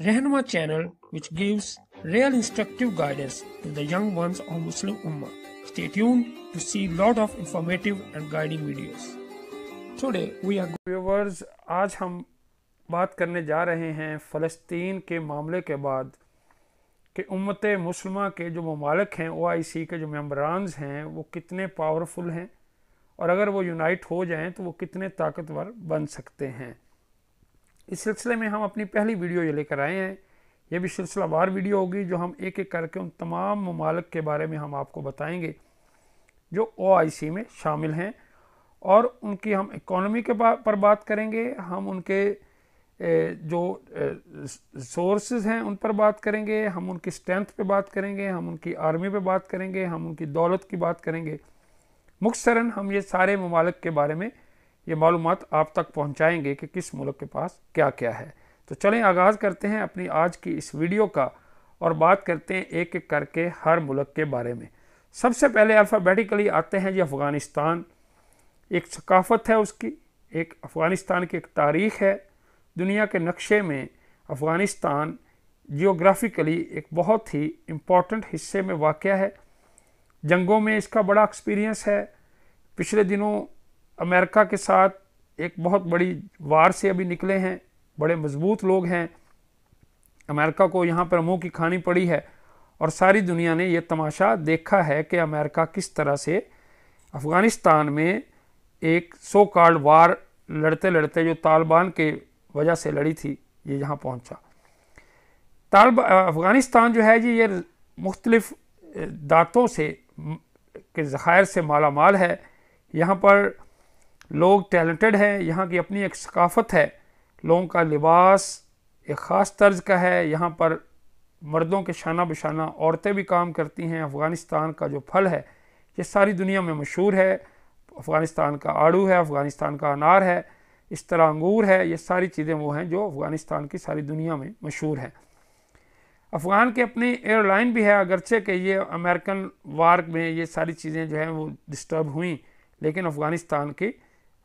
Rehnuma channel which gives real instructive guidance to the young ones of Muslim Ummah. Stay tuned to see lot of informative and guiding videos. Today we are viewers आज हम बात करने जा रहे हैं फ़लस्तीन के मामले के बाद कि उम्मत मुसलमा के जो ममालक हैं ओ आई सी के जो मम्बरानस हैं वो कितने पावरफुल हैं और अगर वो यूनाइट हो जाएं तो वो कितने ताकतवर बन सकते हैं इस सिलसिले में हम अपनी पहली वीडियो ये लेकर आए हैं ये भी सिलसिलावार वीडियो होगी जो हम एक एक करके उन तमाम ममालक के बारे में हम आपको बताएंगे जो ओ में शामिल हैं और उनकी हम इकोनॉमी के बा पर बात करेंगे हम उनके जो सोर्सेज हैं उन पर बात करेंगे हम उनकी स्ट्रेंथ पे बात करेंगे हम उनकी आर्मी पे बात करेंगे हम उनकी दौलत की बात करेंगे मुख्तसरन हम ये सारे ममालक के बारे में ये मालूम आप तक पहुँचाएँगे कि किस मुल्क के पास क्या क्या है तो चलें आगाज़ करते हैं अपनी आज की इस वीडियो का और बात करते हैं एक एक करके हर मुल्क के बारे में सबसे पहले अल्फ़ाबेटिकली आते हैं ये अफ़गानिस्तान एक सकाफ़त है उसकी एक अफ़गानिस्तान की एक तारीख़ है दुनिया के नक्शे में अफ़गानिस्तान जियोग्राफिकली एक बहुत ही इम्पॉर्टेंट हिस्से में वाक़ है जंगों में इसका बड़ा एक्सपीरियंस है पिछले दिनों अमेरिका के साथ एक बहुत बड़ी वार से अभी निकले हैं बड़े मजबूत लोग हैं अमेरिका को यहाँ पर मुंह की खानी पड़ी है और सारी दुनिया ने यह तमाशा देखा है कि अमेरिका किस तरह से अफ़गानिस्तान में एक सो कार्ड वार लड़ते लड़ते जो तालिबान के वजह से लड़ी थी ये यहाँ पहुँचा तालब अफ़गानिस्तान जो है जी ये मुख्तलफ़ दातों से के ज़ख़ायर से माला माल है यहाँ पर लोग टैलेंटेड हैं यहाँ की अपनी एक सकाफ़त है लोगों का लिबास एक ख़ास तर्ज का है यहाँ पर मर्दों के शाना बशाना औरतें भी काम करती हैं अफ़गानिस्तान का जो फल है ये सारी दुनिया में मशहूर है अफ़गानिस्तान का आड़ू है अफ़गानिस्तान का अनार है इस तरह अंगूर है ये सारी चीज़ें वो हैं जो अफ़गानिस्तान की सारी दुनिया में मशहूर हैं अफ़गान के अपनी एयरलाइन भी है अगरचे के ये अमेरिकन वार्क में ये सारी चीज़ें जो हैं वो डिस्टर्ब हुई लेकिन अफ़गानिस्तान की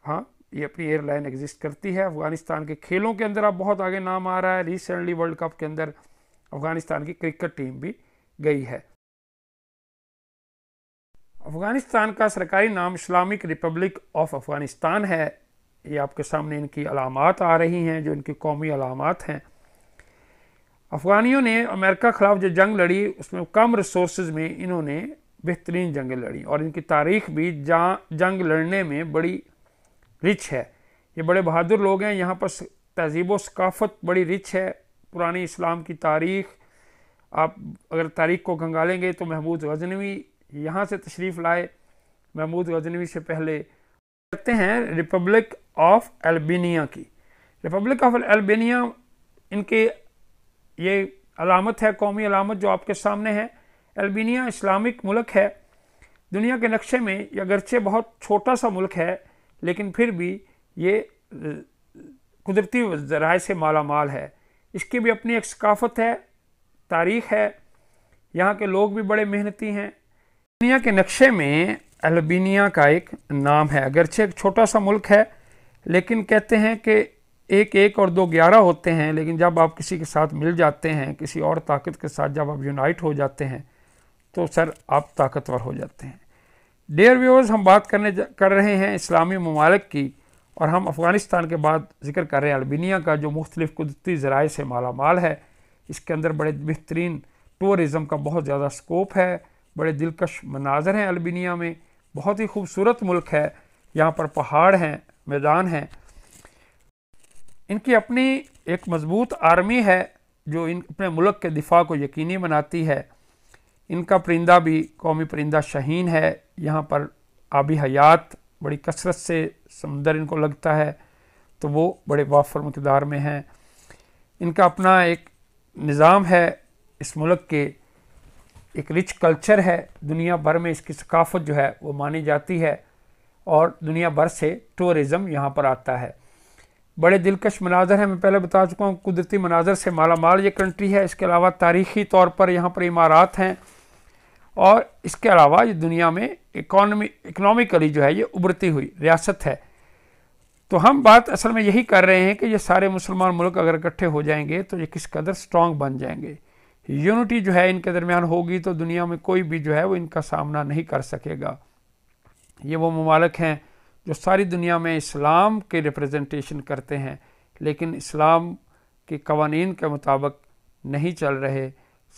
हाँ ये अपनी एयरलाइन एग्जिस्ट करती है अफगानिस्तान के खेलों के अंदर अब बहुत आगे नाम आ रहा है रिसेंटली वर्ल्ड कप के अंदर अफगानिस्तान की क्रिकेट टीम भी गई है अफगानिस्तान का सरकारी नाम इस्लामिक रिपब्लिक ऑफ अफगानिस्तान है ये आपके सामने इनकी अलामत आ रही हैं जो इनकी कौमी अलामत हैं अफगानियों ने अमेरिका खिलाफ जो जंग लड़ी उसमें कम रिसोर्स में इन्होंने बेहतरीन जंगें लड़ी और इनकी तारीख भी जंग लड़ने में बड़ी रिच है ये बड़े बहादुर लोग हैं यहाँ पर तहजीब वकाफ़त बड़ी रिच है पुरानी इस्लाम की तारीख़ आप अगर तारीख को गंगालेंगे तो महमूद गजनवी यहाँ से तशरीफ़ लाए महमूद गजनवी से पहले करते हैं रिपब्लिक ऑफ एल्बेनिया की रिपब्लिक ऑफ एल्बेनिया इनके ये अलामत है कौमी अलामत जो आपके सामने है एल्बेनिया इस्लामिक मुल्क है दुनिया के नक्शे में यह अगरचे बहुत छोटा सा मुल्क है लेकिन फिर भी ये कुदरती ज़राए से माला माल है इसकी भी अपनी एक सकाफत है तारीख़ है यहाँ के लोग भी बड़े मेहनती हैं दुनिया के नक्शे में अल्बीनिया का एक नाम है अगरचे एक छोटा सा मुल्क है लेकिन कहते हैं कि एक एक और दो ग्यारह होते हैं लेकिन जब आप किसी के साथ मिल जाते हैं किसी और ताकत के साथ जब आप यूनाइट हो जाते हैं तो सर आप ताकतवर हो जाते हैं डेयर व्यूअर्स हम बात करने कर रहे हैं इस्लामी ममालक की और हम अफ़गानिस्तान के बाद जिक्र कर रहे हैं अल्बीनिया का जो मुख्तलिफ़ कुदरती ज़राए से माला माल है इसके अंदर बड़े बेहतरीन टूरिज़म का बहुत ज़्यादा स्कोप है बड़े दिलकश मनाजर हैं अल्बीनिया में बहुत ही खूबसूरत मुल्क है यहाँ पर पहाड़ हैं मैदान हैं इनकी अपनी एक मज़बूत आर्मी है जो इन अपने मुल्क के दिफा को यकीनी बनाती है इनका परिंदा भी कौमी परिंदा शहीन है यहाँ पर आबी हयात बड़ी कसरत से समंदर इनको लगता है तो वो बड़े वाफर मकदार में हैं इनका अपना एक निज़ाम है इस मुल्क के एक रिच कल्चर है दुनिया भर में इसकी सकाफत जो है वो मानी जाती है और दुनिया भर से टूरिज़म यहाँ पर आता है बड़े दिलकश मनाजर हैं मैं पहले बता चुका हूँ कुदरती मनाजर से माला माल ये कंट्री है इसके अलावा तारीख़ी तौर पर यहाँ पर इमारत हैं और इसके अलावा ये दुनिया में इकोनॉमी इकोनॉमिकली जो है ये उभरती हुई रियासत है तो हम बात असल में यही कर रहे हैं कि ये सारे मुसलमान मुल्क अगर इकट्ठे हो जाएंगे तो ये किस कदर स्ट्रांग बन जाएंगे यूनिटी जो है इनके दरमियान होगी तो दुनिया में कोई भी जो है वो इनका सामना नहीं कर सकेगा ये वो ममालक हैं जो सारी दुनिया में इस्लाम के रिप्रजेंटेशन करते हैं लेकिन इस्लाम के कवानीन के मुताबिक नहीं चल रहे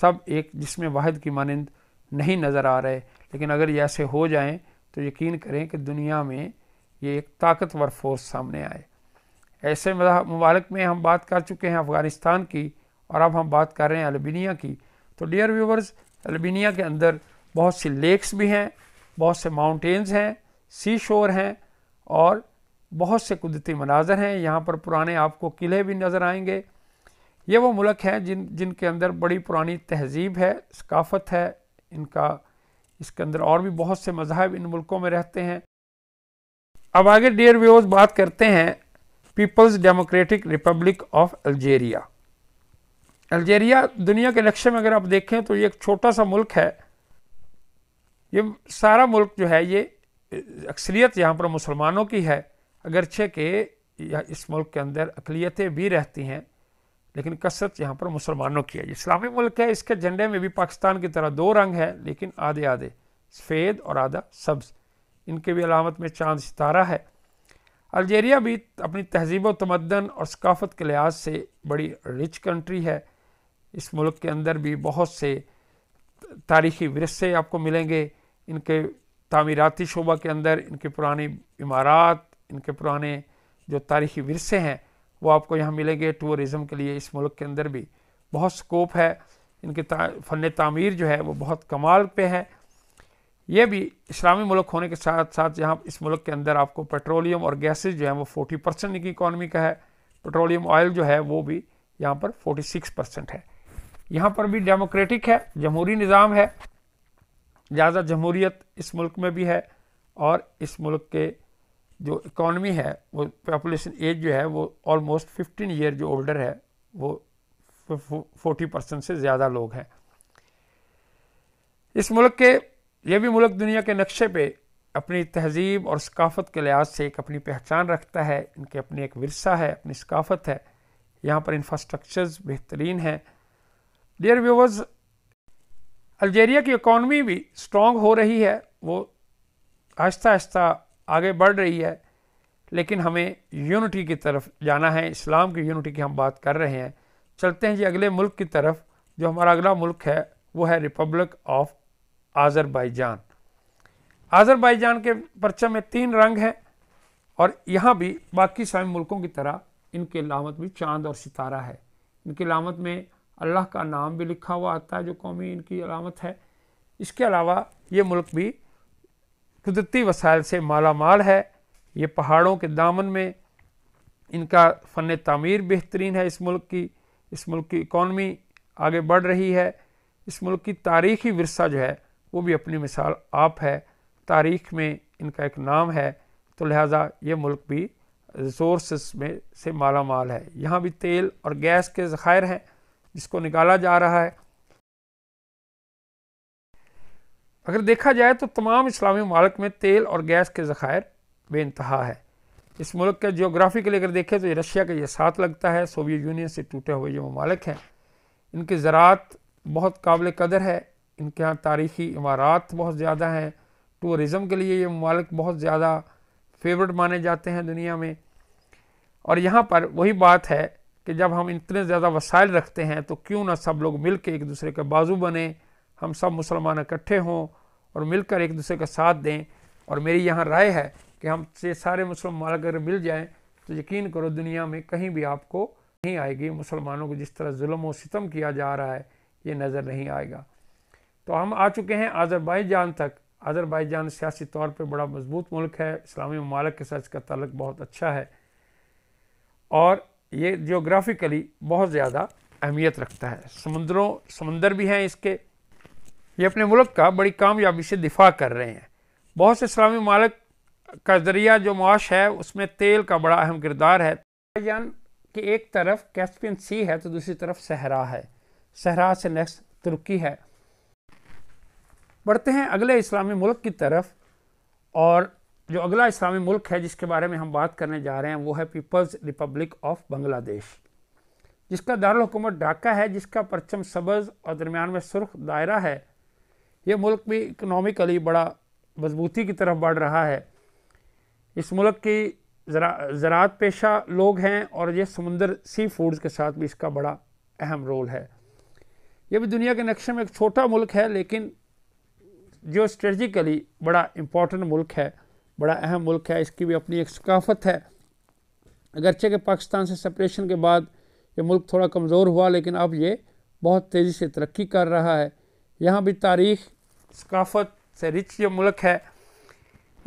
सब एक जिसमें वाहिद की मानंद नहीं नज़र आ रहे लेकिन अगर ये ऐसे हो जाएं तो यकीन करें कि दुनिया में ये एक ताकतवर फोर्स सामने आए ऐसे ममालक में हम बात कर चुके हैं अफ़गानिस्तान की और अब हम बात कर रहे हैं अलबिनिया की तो डियर व्यूवर्स अल्बीनिया के अंदर बहुत सी लेक्स भी हैं बहुत से माउंटेंस हैं सी शोर हैं और बहुत से कुदरती मनाजर हैं यहाँ पर पुराने आपको किले भी नज़र आएंगे ये वो मुल्क हैं जिन जिनके अंदर बड़ी पुरानी तहजीब है सकाफ़त है इनका इसके अंदर और भी बहुत से मजहब इन मुल्कों में रहते हैं अब आगे डियर व्यूज बात करते हैं People's Democratic Republic of Algeria Algeria दुनिया के नक्शे में अगर आप देखें तो ये एक छोटा सा मुल्क है ये सारा मुल्क जो है ये अक्सरियत यहाँ पर मुसलमानों की है अगरचे के इस मुल्क के अंदर अकलीतें भी रहती हैं लेकिन कसरत यहाँ पर मुसलमानों की है इस्लामी मुल्क है इसके झंडे में भी पाकिस्तान की तरह दो रंग है लेकिन आधे आधे सफ़ेद और आधा सब्ज़ इनके भी अलामत में चांद सितारा है अलजेरिया भी अपनी तहजीब व तमदन और सकाफत के लिहाज से बड़ी रिच कंट्री है इस मुल्क के अंदर भी बहुत से तारीखी वरसे आपको मिलेंगे इनके तमीराती शोबा के अंदर इनके पुरानी इमारत इनके पुराने जो तारीखी वरसे हैं वो आपको यहाँ मिलेंगे टूरिज़म के लिए इस मुल्क के अंदर भी बहुत स्कोप है इनके फ़न तमीर जो है वो बहुत कमाल पे है ये भी इस्लामी मुल्क होने के साथ साथ यहाँ इस मुल्क के अंदर आपको पेट्रोलियम और गैसेज जो है वो फोर्टी परसेंट इनकी इकानमी का है पेट्रोलियम ऑयल जो है वो भी यहाँ पर सिक्स परसेंट है यहाँ पर भी डेमोक्रेटिक है जमहूरी निज़ाम है ज़्यादा जमहूरीत इस मुल्क में भी है और इस मुल्क के जो इकॉनमी है वो पॉपुलेशन एज जो है वो ऑलमोस्ट फिफ्टीन ईयर जो ओल्डर है वो फोर्टी परसेंट से ज़्यादा लोग हैं इस मुल्क के ये भी मुल्क दुनिया के नक्शे पे अपनी तहजीब और सकाफत के लिहाज से एक अपनी पहचान रखता है इनके अपनी एक विरसा है अपनी सकाफत है यहाँ पर इंफ्रास्ट्रक्चर्स बेहतरीन हैं डियर व्यूवर्स अल्जेरिया की इकॉनमी भी स्ट्रॉन्ग हो रही है वो आहिस्ता आहिस्ता आगे बढ़ रही है लेकिन हमें यूनिटी की तरफ जाना है इस्लाम की यूनिटी की हम बात कर रहे हैं चलते हैं जी अगले मुल्क की तरफ जो हमारा अगला मुल्क है वो है रिपब्लिक ऑफ आज़रबाईजान आज़रबाईजान के परचम में तीन रंग हैं और यहाँ भी बाकी सारे मुल्कों की तरह इनके लामत भी चांद और सितारा है इनकी लामत में अल्लाह का नाम भी लिखा हुआ आता है जो कौमी इनकी अलामत है इसके अलावा ये मुल्क भी कुदरती वसायल से माला माल है ये पहाड़ों के दामन में इनका फ़न तमीर बेहतरीन है इस मुल्क की इस मुल्क की इकॉनमी आगे बढ़ रही है इस मुल्क की तारीखी वरसा जो है वो भी अपनी मिसाल आप है तारीख में इनका एक नाम है तो लिहाजा ये मुल्क भी रिसोर्स में से माला माल है यहाँ भी तेल और गैस के ज़ख़ायर हैं जिसको निकाला जा रहा है अगर देखा जाए तो तमाम इस्लामी मालक में तेल और गैस के ज़ख़ायर बेानतहा है इस मुल्क के के लिए अगर देखें तो ये रशिया का ये साथ लगता है सोवियत यूनियन से टूटे हुए ये ममालिक हैं इनकी ज़रात बहुत काबिल कदर है इनके यहाँ तारीखी इमारात बहुत ज़्यादा हैं टूरिज़म के लिए ये ममालिक बहुत ज़्यादा फेवरेट माने जाते हैं दुनिया में और यहाँ पर वही बात है कि जब हम इतने ज़्यादा वसाइल रखते हैं तो क्यों ना सब लोग मिल के एक दूसरे के बाजू बने हम सब मुसलमान इकट्ठे हों और मिलकर एक दूसरे का साथ दें और मेरी यहाँ राय है कि हम से सारे मुसलमान अगर मिल जाएं तो यकीन करो दुनिया में कहीं भी आपको नहीं आएगी मुसलमानों को जिस तरह म व सितम किया जा रहा है ये नज़र नहीं आएगा तो हम आ चुके हैं आज़रबाईजान तक आज़रबाईजान सियासी तौर पर बड़ा मजबूत मुल्क है इस्लामी ममालक के साथ इसका तलक बहुत अच्छा है और ये जोग्राफिकली बहुत ज़्यादा अहमियत रखता है समुद्रों समंदर भी हैं इसके ये अपने मुल्क का बड़ी कामयाबी से दिफा कर रहे हैं बहुत से इस्लामी मालक का ज़रिया जो माश है उसमें तेल का बड़ा अहम किरदार है जान कि एक तरफ कैस्पियन सी है तो दूसरी तरफ सहरा है सहरा से नेक्स्ट तुर्की है बढ़ते हैं अगले इस्लामी मुल्क की तरफ और जो अगला इस्लामी मुल्क है जिसके बारे में हम बात करने जा रहे हैं वो है पीपल्स रिपब्लिक ऑफ बांग्लादेश जिसका दारकूमत ढाका है जिसका परचम सबज और दरमियान में सुर्ख दायरा है ये मुल्क भी इकनॉमिकली बड़ा मजबूती की तरफ बढ़ रहा है इस मुल्क की ज़रा ज़रात पेशा लोग हैं और ये समुंदर सी फूड्स के साथ भी इसका बड़ा अहम रोल है ये भी दुनिया के नक्शे में एक छोटा मुल्क है लेकिन जो स्ट्रेटिकली बड़ा इम्पोर्टेंट मुल्क है बड़ा अहम मुल्क है इसकी भी अपनी एक सकाफत है अगरचे के पाकिस्तान से सेपरेशन के बाद ये मुल्क थोड़ा कमज़ोर हुआ लेकिन अब ये बहुत तेज़ी से तरक्की कर रहा है यहाँ भी तारीख सकाफत से रिच ये मुल्क है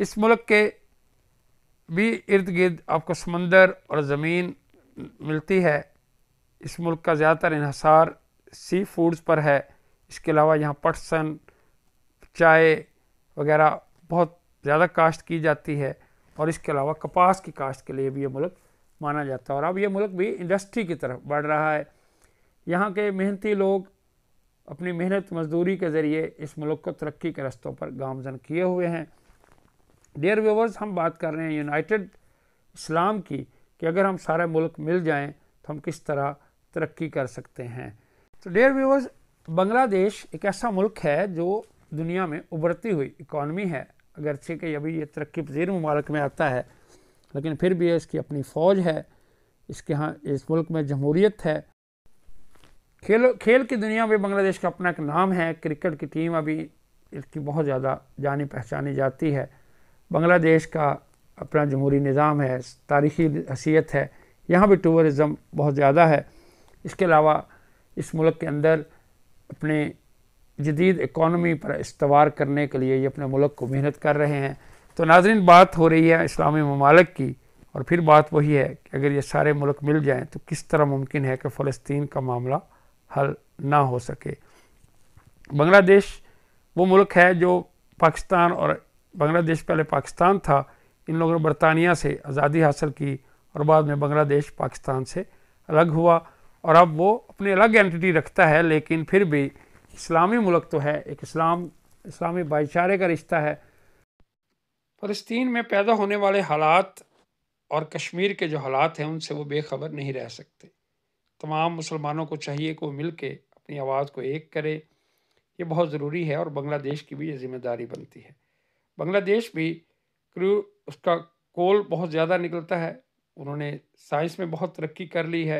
इस मुल्क के भी इर्द गिर्द आपको समंदर और ज़मीन मिलती है इस मुल्क का ज़्यादातर इहसार सी फूड्स पर है इसके अलावा यहाँ पटसन चाय वगैरह बहुत ज़्यादा काश्त की जाती है और इसके अलावा कपास की काश्त के लिए भी ये मुल्क माना जाता है और अब ये मुल्क भी इंडस्ट्री की तरफ बढ़ रहा है यहाँ के मेहनती लोग अपनी मेहनत मजदूरी के ज़रिए इस मुल्क को तरक्की के रस्तों पर गामजन किए हुए हैं डियर व्यूवर्स हम बात कर रहे हैं यूनाइटेड इस्लाम की कि अगर हम सारे मुल्क मिल जाएं तो हम किस तरह तरक्की कर सकते हैं तो डेयर व्यूवर्स बांग्लादेश एक ऐसा मुल्क है जो दुनिया में उभरती हुई इकॉनमी है अच्छे कि अभी ये तरक्की पजीर ममालक में आता है लेकिन फिर भी इसकी अपनी फ़ौज है इसके यहाँ इस मुल्क में जमहूरीत है खेल खेल की दुनिया में बांग्लादेश का अपना एक नाम है क्रिकेट की टीम अभी इसकी बहुत ज़्यादा जानी पहचानी जाती है बांग्लादेश का अपना जमहूरी निज़ाम है तारीखी हसीियत है यहाँ भी टूरिज़म बहुत ज़्यादा है इसके अलावा इस मुल्क के अंदर अपने जदीद इकानमी पर इस्तवार करने के लिए ये अपने मुल्क को मेहनत कर रहे हैं तो नाजरन बात हो रही है इस्लामी ममालक की और फिर बात वही है कि अगर ये सारे मुल्क मिल जाएँ तो किस तरह मुमकिन है कि फ़लस्तीन का मामला हल ना हो सके बांग्लादेश वो मुल्क है जो पाकिस्तान और बांग्लादेश पहले पाकिस्तान था इन लोगों ने बरतानिया से आज़ादी हासिल की और बाद में बांग्लादेश पाकिस्तान से अलग हुआ और अब वो अपनी अलग एंटिटी रखता है लेकिन फिर भी इस्लामी मुल्क तो है एक इस्लाम इस्लामी भाईचारे का रिश्ता है फ़लस्तीन में पैदा होने वाले हालात और कश्मीर के जो हालात हैं उनसे वो बेखबर नहीं रह सकते तमाम मुसलमानों को चाहिए को मिल के अपनी आवाज़ को एक करे ये बहुत ज़रूरी है और बांग्लादेश की भी ये जिम्मेदारी बनती है बांग्लादेश भी क्रू उसका कोल बहुत ज़्यादा निकलता है उन्होंने साइंस में बहुत तरक्की कर ली है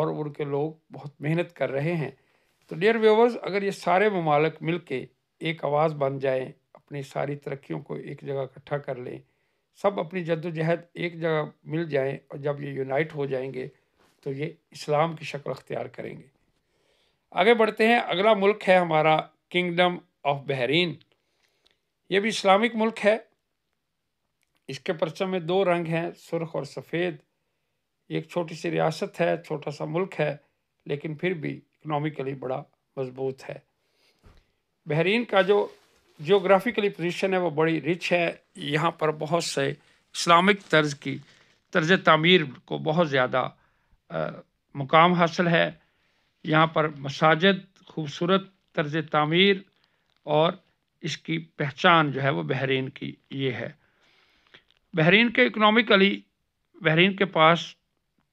और उनके लोग बहुत मेहनत कर रहे हैं तो डियर व्यूवर्स अगर ये सारे ममालक मिल के एक आवाज़ बन जाएँ अपनी सारी तरक्कियों को एक जगह इकट्ठा कर लें सब अपनी जद्दोजहद एक जगह मिल जाएँ और जब ये यूनाइट हो जाएंगे तो ये इस्लाम की शक्ल अख्तियार करेंगे आगे बढ़ते हैं अगला मुल्क है हमारा किंगडम ऑफ बहरीन ये भी इस्लामिक मुल्क है इसके परचम में दो रंग हैं सुर्ख और सफ़ेद एक छोटी सी रियासत है छोटा सा मुल्क है लेकिन फिर भी इकनॉमिकली बड़ा मजबूत है बहरीन का जो जोग्राफिकली पोजीशन है वो बड़ी रिच है यहाँ पर बहुत से इस्लामिक तर्ज की तर्ज तमीर को बहुत ज़्यादा मुकाम हासिल है यहाँ पर मसाजिद खूबसूरत तर्ज तमीर और इसकी पहचान जो है वो बहरीन की ये है बहरीन के इकनॉमिकली बहरीन के पास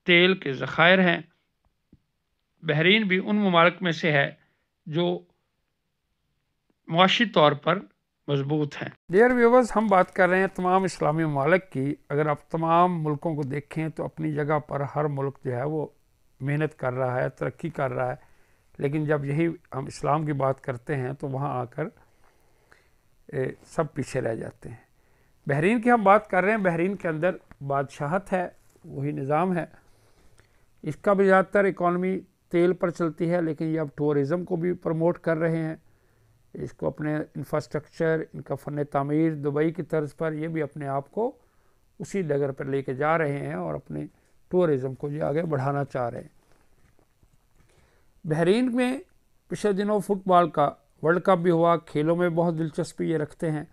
तेल के ज़ख़ायर हैं बहरीन भी उन ममालक में से है जो मुशी तौर पर मजबूत हैं डियर व्यूवर्स हम बात कर रहे हैं तमाम इस्लामी ममालक की अगर आप तमाम मुल्कों को देखें तो अपनी जगह पर हर मुल्क जो है वो मेहनत कर रहा है तरक्की कर रहा है लेकिन जब यही हम इस्लाम की बात करते हैं तो वहाँ आकर ए, सब पीछे रह जाते हैं बहरीन की हम बात कर रहे हैं बहरीन के अंदर बादशाहत है वही निज़ाम है इसका भी ज़्यादातर इकॉनमी तेल पर चलती है लेकिन ये अब टूरिज़म को भी प्रमोट कर रहे हैं इसको अपने इंफ्रास्ट्रक्चर इनका फ़न तमीर दुबई की तर्ज पर ये भी अपने आप को उसी डगर पर लेके जा रहे हैं और अपने टूरिज़म को ये आगे बढ़ाना चाह रहे हैं बहरीन में पिछले दिनों फुटबॉल का वर्ल्ड कप भी हुआ खेलों में बहुत दिलचस्पी ये रखते हैं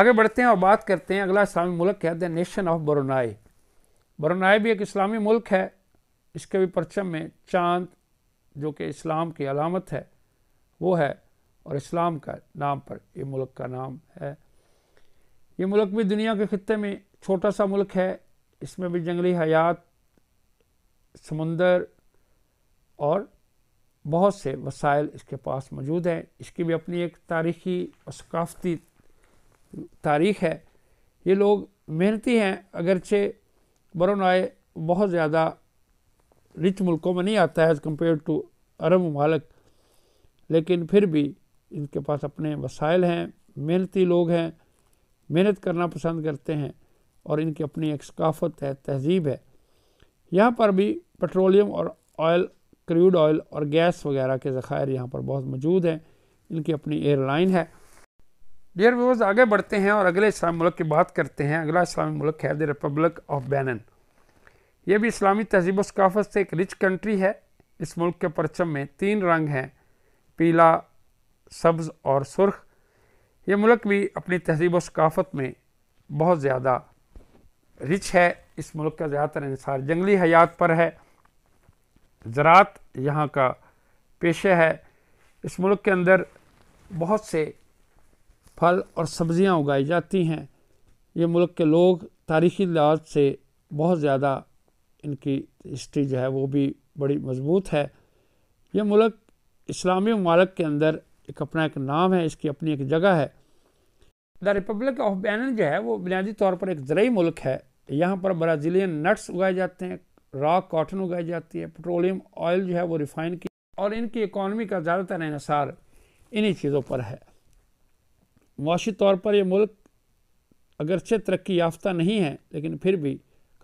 आगे बढ़ते हैं और बात करते हैं अगला इस्लामी मुल्क है the nation of Brunei Brunei भी एक इस्लामी मुल्क है इसके भी परचम में चांद जो कि इस्लाम की अलामत है वो है और इस्लाम का नाम पर ये मुल्क का नाम है ये मुल्क भी दुनिया के खत्े में छोटा सा मुल्क है इसमें भी जंगली हयात समंदर और बहुत से वसाइल इसके पास मौजूद हैं इसकी भी अपनी एक तारीखी और सकाफती तारीख है ये लोग मेहनती हैं अगरचे बरनाए बहुत ज़्यादा रिच मुल्कों में नहीं आता है एज़ कम्पेयर टू अरब ममालक लेकिन फिर भी इनके पास अपने वसाइल हैं मेहनती लोग हैं मेहनत करना पसंद करते हैं और इनकी अपनी एक सकाफत है तहजीब है यहाँ पर भी पेट्रोलियम और ऑयल क्रूड ऑयल और गैस वगैरह के ज़ख़ायर यहाँ पर बहुत मौजूद हैं इनकी अपनी एयरलाइन है डियर व्यूवर्स आगे बढ़ते हैं और अगले इस्लामी मुल्क की बात करते हैं अगला इस्लामी मुल्क है द रिपब्लिक ऑफ बैनन ये भी इस्लामी तहजीब सकाफत से एक रिच कंट्री है इस मुल्क के परचम में तीन रंग हैं पीला सब्ज़ और सुर्ख ये मुल्क भी अपनी तहजीब व में बहुत ज़्यादा रिच है इस मुल्क का ज़्यादातर इंसार जंगली हयात पर है ज़रात यहाँ का पेशे है इस मुल्क के अंदर बहुत से फल और सब्ज़ियाँ उगाई जाती हैं ये मुल्क के लोग तारीखी लिहाज से बहुत ज़्यादा इनकी हिस्ट्री जो है वो भी बड़ी मज़बूत है ये मुल्क इस्लामी ममालक के अंदर एक अपना एक नाम है इसकी अपनी एक जगह है द रिपब्लिक ऑफ बैनन जो है वो बुनियादी तौर पर एक ज़रूरी मुल्क है यहाँ पर ब्राज़ीलियन नट्स उगाए जाते हैं रॉक कॉटन उगाई जाती है पेट्रोलियम ऑयल जो है वो रिफाइन की और इनकी इकॉनमी का ज़्यादातर इसार इन्हीं चीज़ों पर है मुशी तौर पर ये मुल्क अगरचे तरक्की याफ्ता नहीं है लेकिन फिर भी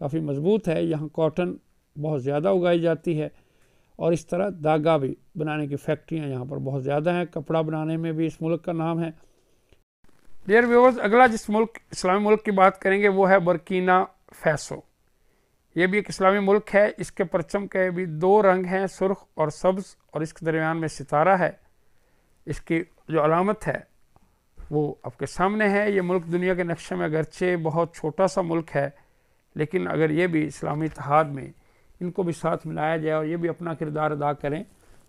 काफ़ी मजबूत है यहाँ कॉटन बहुत ज़्यादा उगाई जाती है और इस तरह धागा भी बनाने की फैक्ट्रियाँ यहाँ पर बहुत ज़्यादा हैं कपड़ा बनाने में भी इस मुल्क का नाम है डियर व्यूवर्स अगला जिस मुल्क इस्लामी मुल्क की बात करेंगे वो है बर्कीना फैसो ये भी एक इस्लामी मुल्क है इसके परचम के भी दो रंग हैं सुर्ख और सब्ज़ और इसके दरमियान में सितारा है इसकी जो अलामत है वो आपके सामने है ये मुल्क दुनिया के नक्शे में अगरचे बहुत छोटा सा मुल्क है लेकिन अगर ये भी इस्लामी इतिहाद में इनको भी साथ मिलाया जाए और ये भी अपना किरदार अदा करें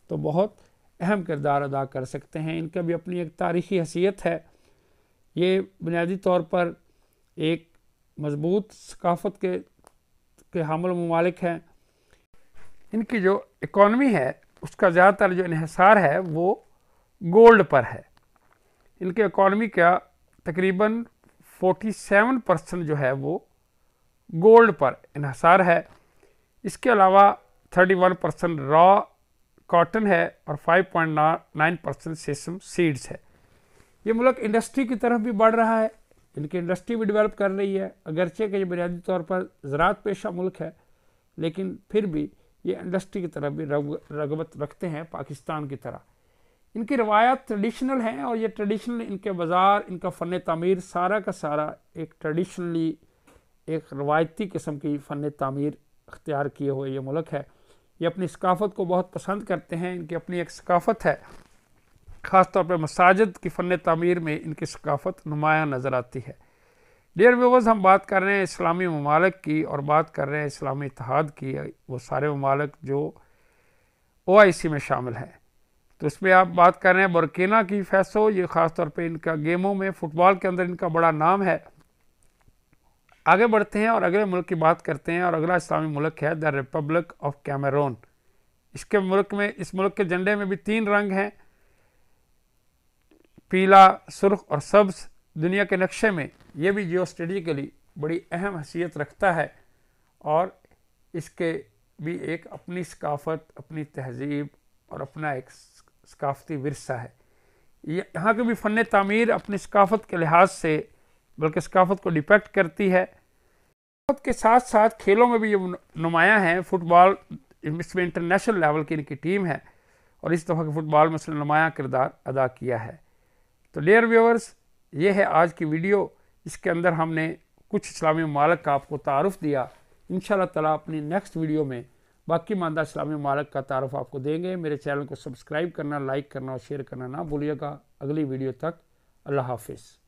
तो बहुत अहम किरदार अदा कर सकते हैं इनका भी अपनी एक तारीखी हैसियत है ये बुनियादी तौर पर एक मजबूत सकाफत के के हमल ममालिक हैं इनकी जो इकॉनमी है उसका ज़्यादातर जो इहसार है वो गोल्ड पर है इनके इकॉनमी का तकरीबन 47 परसेंट जो है वो गोल्ड पर इहसार है इसके अलावा 31 परसेंट रॉ कॉटन है और 5.9 परसेंट सेसम सीड्स है ये मुल्क इंडस्ट्री की तरफ भी बढ़ रहा है इनकी इंडस्ट्री भी डेवलप कर रही है अगरचे के बुनियादी तौर पर ज़रात पेशा मुल्क है लेकिन फिर भी ये इंडस्ट्री की तरफ भी रगबत रखते हैं पाकिस्तान की तरह इनकी रवायात ट्रेडिशनल हैं और ये ट्रेडिशनल इनके बाज़ार इनका फ़न तमीर सारा का सारा एक ट्रेडिशनली एक रवायती किस्म की फ़न तमीर अख्तियार किए हुए ये मुल्क है ये अपनी सकाफ़त को बहुत पसंद करते हैं इनकी अपनी एक सकाफ़त है ख़ास तौर पर मसाजिद की फ़न तमीर में इनकी सकाफ़त नुमायाँ नज़र आती है डियर व्यूवर्स हम बात कर रहे हैं इस्लामी ममालक की और बात कर रहे हैं इस्लामी इतिहाद की वो सारे ममालक जो ओ आई सी में शामिल हैं तो इसमें आप बात कर रहे हैं बुरकीना की फैसो ये ख़ास तौर इनका गेमों में फ़ुटबॉल के अंदर इनका बड़ा नाम है आगे बढ़ते हैं और अगले मुल्क की बात करते हैं और अगला इस्लामी मुल्क है द रिपब्लिक ऑफ कैमरोन इसके मुल्क में इस मुल्क के झंडे में भी तीन रंग हैं पीला सुर्ख और सब्ज दुनिया के नक्शे में ये भी जियो लिए बड़ी अहम हैसियत रखता है और इसके भी एक अपनी सकाफत अपनी तहजीब और अपना एक सकाफती वरसा है यहाँ की भी फ़न तमीर अपनी सकाफत के लिहाज से बल्कि सकाफत को डिपेक्ट करती है के साथ साथ खेलों में भी ये नुमाया है फुटबॉल इसमें इंटरनेशनल लेवल की इनकी टीम है और इस दफ़ा के फुटबॉल में इसने नुमाया किरदार अदा किया है तो डेयर व्यूअर्स ये है आज की वीडियो इसके अंदर हमने कुछ इस्लामी ममालक का आपको तारफ़ दिया इन ताला अपनी नेक्स्ट वीडियो में बाकी मानदा इस्लामी ममालक का तारफ़ आपको देंगे मेरे चैनल को सब्सक्राइब करना लाइक करना और शेयर करना ना भूलिएगा अगली वीडियो तक अल्लाह हाफिज़